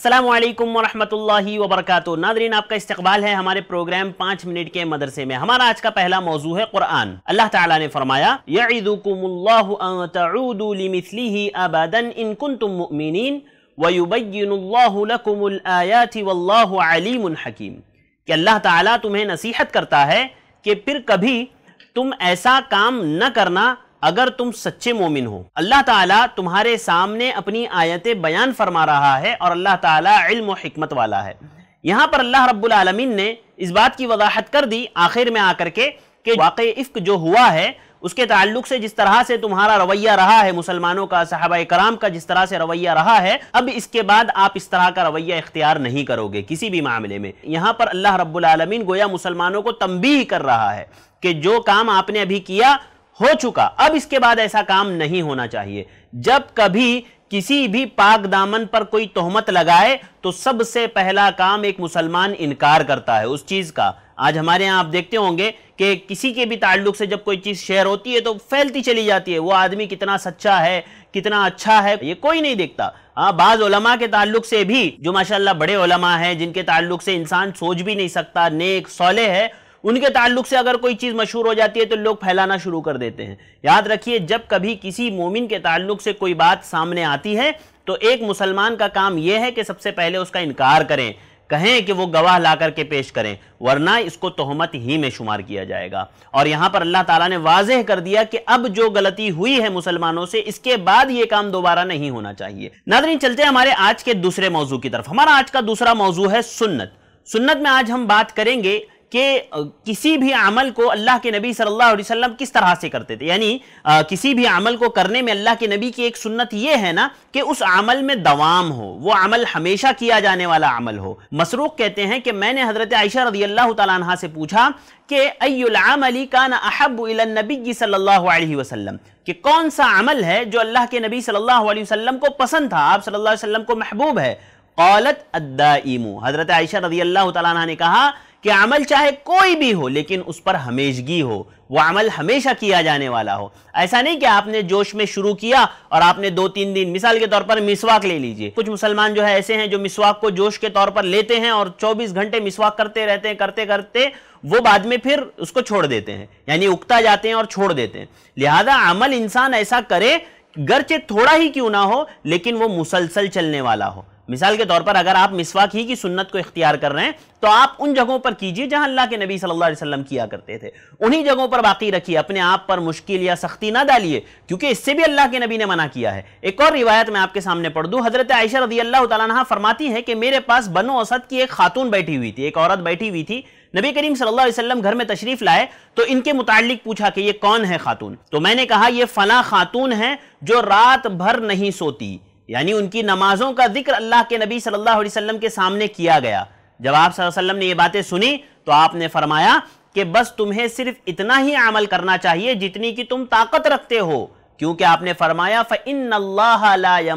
अस्सलाम वालेकुम वरहमतुल्लाहि वबरकातुहू नादरीन आपका इस्तकबाल है हमारे प्रोग्राम पाँच मिनट के मदरसे में हमारा आज का पहला मौजू है कुरान अल्लाह ताला ने फरमाया अबदन इनकुन तुम मुमिन वयुबैन हकीम कि अल्लाह ताला तुम्हें नसीहत करता है कि फिर कभी तुम ऐसा काम न करना अगर तुम सच्चे मोमिन हो अल्लाह ताला तुम्हारे सामने अपनी आयतें बयान फरमा रहा है और अल्लाह ताला इल्म वाला है यहाँ पर अल्लाह रब्बुल आलमीन ने इस बात की वजाहत कर दी आखिर में आकर के कि वाक़ इफ्क जो हुआ है उसके ताल्लुक से जिस तरह से तुम्हारा रवैया रहा है मुसलमानों का साहबा कराम का जिस तरह से रवैया रहा है अब इसके बाद आप इस तरह का रवैया इख्तियार नहीं करोगे किसी भी मामले में यहाँ पर अल्लाह रब्बुल आलमीन गोया मुसलमानों को तंबीह कर रहा है कि जो काम आपने अभी किया हो चुका अब इसके बाद ऐसा काम नहीं होना चाहिए जब कभी किसी भी पाक दामन पर कोई तोहमत लगाए तो सबसे पहला काम एक मुसलमान इनकार करता है उस चीज़ का आज हमारे यहां आप देखते होंगे कि किसी के भी ताल्लुक से जब कोई चीज़ शेयर होती है तो फैलती चली जाती है वो आदमी कितना सच्चा है कितना अच्छा है ये कोई नहीं देखता हाँ बाज़ के ताल्लुक से भी जो माशाल्लाह बड़े ओलमा हैं जिनके ताल्लुक से इंसान सोच भी नहीं सकता नेक सौले है उनके ताल्लुक से अगर कोई चीज़ मशहूर हो जाती है तो लोग फैलाना शुरू कर देते हैं याद रखिए जब कभी किसी मोमिन के ताल्लुक से कोई बात सामने आती है तो एक मुसलमान का काम यह है कि सबसे पहले उसका इनकार करें कहें कि वो गवाह ला करके पेश करें वरना इसको तोहमत ही में शुमार किया जाएगा और यहाँ पर अल्लाह ताला ने वाजह कर दिया कि अब जो गलती हुई है मुसलमानों से इसके बाद ये काम दोबारा नहीं होना चाहिए नादरीन चलते हमारे आज के दूसरे मौजू की तरफ हमारा आज का दूसरा मौजू है सुन्नत सुन्नत में आज हम बात करेंगे कि किसी भी अमल को अल्लाह के नबी सल्लल्लाहु अलैहि वसल्लम किस तरह से करते थे यानी किसी भी अमल को करने में अल्लाह के नबी की एक सुन्नत ये है ना कि उस अमल में दवाम हो वो अमल हमेशा किया जाने वाला अमल हो मसरूक कहते हैं कि मैंने हज़रत आयशा रदी अल्लाह तह से पूछा कि अयमली कान अहब नबी सल्लल्लाहु अलैहि वसल्लम कि कौन सा अमल है जो अल्लाह के नबी सल्लल्लाहु अलैहि वसल्लम को पसंद था आप सल्लल्लाहु अलैहि वसल्लम को महबूब है कौलत अद्दाईमू हज़रत आयशा रदी अल्लाह तह ने कहा कि अमल चाहे कोई भी हो लेकिन उस पर हमेशगी हो वह अमल हमेशा किया जाने वाला हो ऐसा नहीं कि आपने जोश में शुरू किया और आपने दो तीन दिन मिसाल के तौर पर मिसवाक ले लीजिए कुछ मुसलमान जो है ऐसे हैं जो मिसवाक को जोश के तौर पर लेते हैं और 24 घंटे मिसवाक करते रहते हैं करते करते वो बाद में फिर उसको छोड़ देते हैं यानी उगता जाते हैं और छोड़ देते हैं लिहाजा अमल इंसान ऐसा करे गरचे थोड़ा ही क्यों ना हो लेकिन वो मुसलसल चलने वाला हो मिसाल के तौर पर अगर आप मिसवाक ही की सुन्नत को इख्तियार कर रहे हैं तो आप उन जगहों पर कीजिए जहां अल्लाह के नबी सल्लल्लाहु अलैहि वसल्लम किया करते थे उन्हीं जगहों पर बाकी रखिए अपने आप पर मुश्किल या सख्ती ना डालिए क्योंकि इससे भी अल्लाह के नबी ने मना किया है एक और रिवायत मैं आपके सामने पढ़ दूँ हजरत आयशा रदी अल्लाह तह फरमाती है कि मेरे पास बनो असद की एक खातून बैठी हुई थी एक औरत बैठी हुई थी नबी करीम सल्लल्लाहु अलैहि वसल्लम घर में तशरीफ लाए तो इनके मुतालिक पूछा कि ये कौन है खातून तो मैंने कहा ये फला खातून है जो रात भर नहीं सोती यानी उनकी नमाजों का जिक्र अल्लाह के नबी सल्लल्लाहु अलैहि वसल्लम के सामने किया गया जब आप वसल्लम ने ये बातें सुनी तो आपने फरमाया कि बस तुम्हें सिर्फ इतना ही अमल करना चाहिए जितनी की तुम ताकत रखते हो क्योंकि आपने फरमाया फ़िन अल्लाह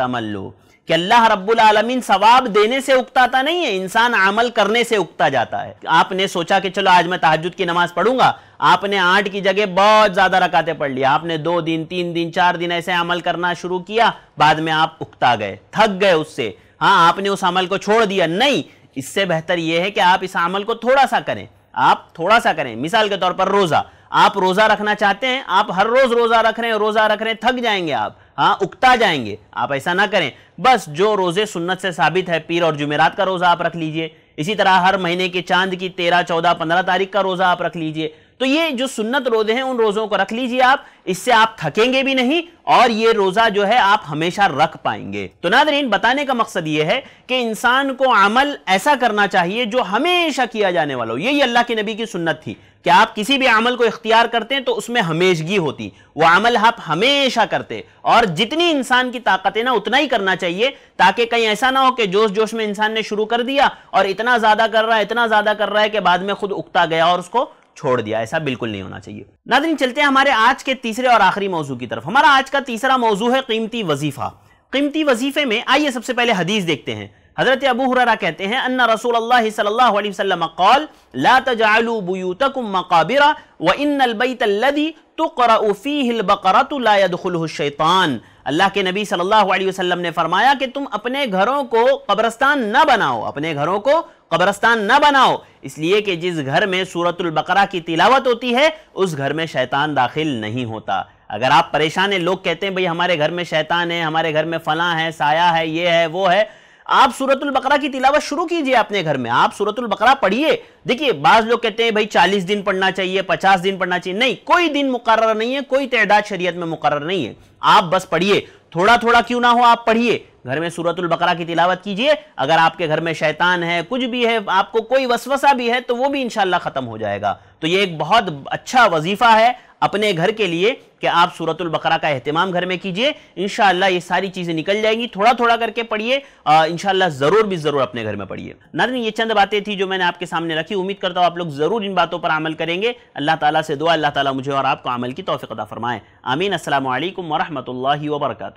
तमल्लू कि अल्लाह रब्बुल आलमीन सवाब देने से उगताता नहीं है इंसान अमल करने से उगता जाता है आपने सोचा कि चलो आज मैं तहजद की नमाज पढ़ूंगा आपने आठ की जगह बहुत ज़्यादा रकातें पढ़ लिया आपने दो दिन तीन दिन चार दिन ऐसे अमल करना शुरू किया बाद में आप उगता गए थक गए उससे हाँ आपने उस अमल को छोड़ दिया नहीं इससे बेहतर यह है कि आप इस अमल को थोड़ा सा करें आप थोड़ा सा करें मिसाल के तौर पर रोज़ा आप रोज़ा रखना चाहते हैं आप हर रोज़ रोज़ा रख रहे हैं रोज़ा रख रहे हैं थक जाएंगे आप हाँ उगता जाएंगे आप ऐसा ना करें बस जो रोज़े सुन्नत से साबित है पीर और जुमेरात का रोज़ा आप रख लीजिए इसी तरह हर महीने के चांद की तेरह चौदह पंद्रह तारीख का रोज़ा आप रख लीजिए तो ये जो सुन्नत रोजे हैं उन रोजों को रख लीजिए आप इससे आप थकेंगे भी नहीं और ये रोजा जो है आप हमेशा रख पाएंगे तो नादरीन बताने का मकसद ये है कि इंसान को अमल ऐसा करना चाहिए जो हमेशा किया जाने वाला हो यही अल्लाह के नबी की सुन्नत थी कि आप किसी भी अमल को इख्तियार करते हैं तो उसमें हमेशगी होती वो अमल आप हमेशा करते और जितनी इंसान की ताकत है ना उतना ही करना चाहिए ताकि कहीं ऐसा ना हो कि जोश जोश में इंसान ने शुरू कर दिया और इतना ज़्यादा कर रहा है इतना ज़्यादा कर रहा है कि बाद में खुद उगता गया और उसको छोड़ दिया ऐसा बिल्कुल नहीं होना चाहिए नादरीन चलते हैं हमारे आज के तीसरे और आखिरी मौजू की तरफ हमारा आज का तीसरा मौजू है कीमती वजीफ़ा कीमती वजीफ़े में आइए सबसे पहले हदीस देखते हैं हज़रत अबू हुररा कहते हैं अन्ना रसूल अल्लाह सल्लल्लाहु अलैहि वसल्लम कौल ला तजालू बुयूतकुम मकाबिरा व इन्नल बैतल्लदी तुकरउ फीहिल बकरतु ला यदखुलुहु शैतान अल्लाह के नबी सल्लल्लाहु अलैहि वसल्लम ने फरमाया कि तुम अपने घरों को कब्रस्तान न बनाओ अपने घरों को कब्रस्तान न बनाओ इसलिए कि जिस घर में सूरतुल बकरा की तिलावत होती है उस घर में शैतान दाखिल नहीं होता अगर आप परेशान हैं लोग कहते हैं भाई हमारे घर में शैतान है हमारे घर में फला है साया है ये है वो है आप सूरतुल बकरा की तिलावत शुरू कीजिए अपने घर में आप सूरतुल बकरा पढ़िए देखिए बाज लोग कहते हैं भाई चालीस दिन पढ़ना चाहिए पचास दिन पढ़ना चाहिए नहीं कोई दिन मुकर नहीं है कोई तदाद शरीयत में मुकर्र नहीं है आप बस पढ़िए थोड़ा थोड़ा क्यों ना हो आप पढ़िए घर में सूरतुल बकरा की तिलावत कीजिए अगर आपके घर में शैतान है कुछ भी है आपको कोई वसवसा भी है तो वो भी इनशाला ख़त्म हो जाएगा तो ये एक बहुत अच्छा वजीफ़ा है अपने घर के लिए कि आप सूरतुल बकरा का अहतमाम घर में कीजिए इनशाला ये सारी चीज़ें निकल जाएंगी थोड़ा थोड़ा करके पढ़िए इनशाला ज़रूर भी ज़रूर अपने घर में पढ़िए नरन ये चंद बातें थी जो मैंने आपके सामने रखी उम्मीद करता हूँ आप लोग ज़रूर इन बातों पर अमल करेंगे अल्लाह ताला से दुआ अल्लाह ताला मुझे और आपको अमल की तोफ़ी अदा फरमाए आमीन असल वरहमल वर्का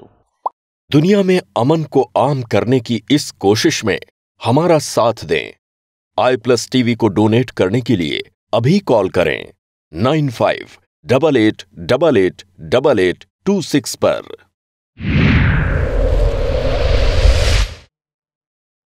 दुनिया में अमन को आम करने की इस कोशिश में हमारा साथ दें आई प्लस टीवी को डोनेट करने के लिए अभी कॉल करें nine five double eight double eight double eight two six पर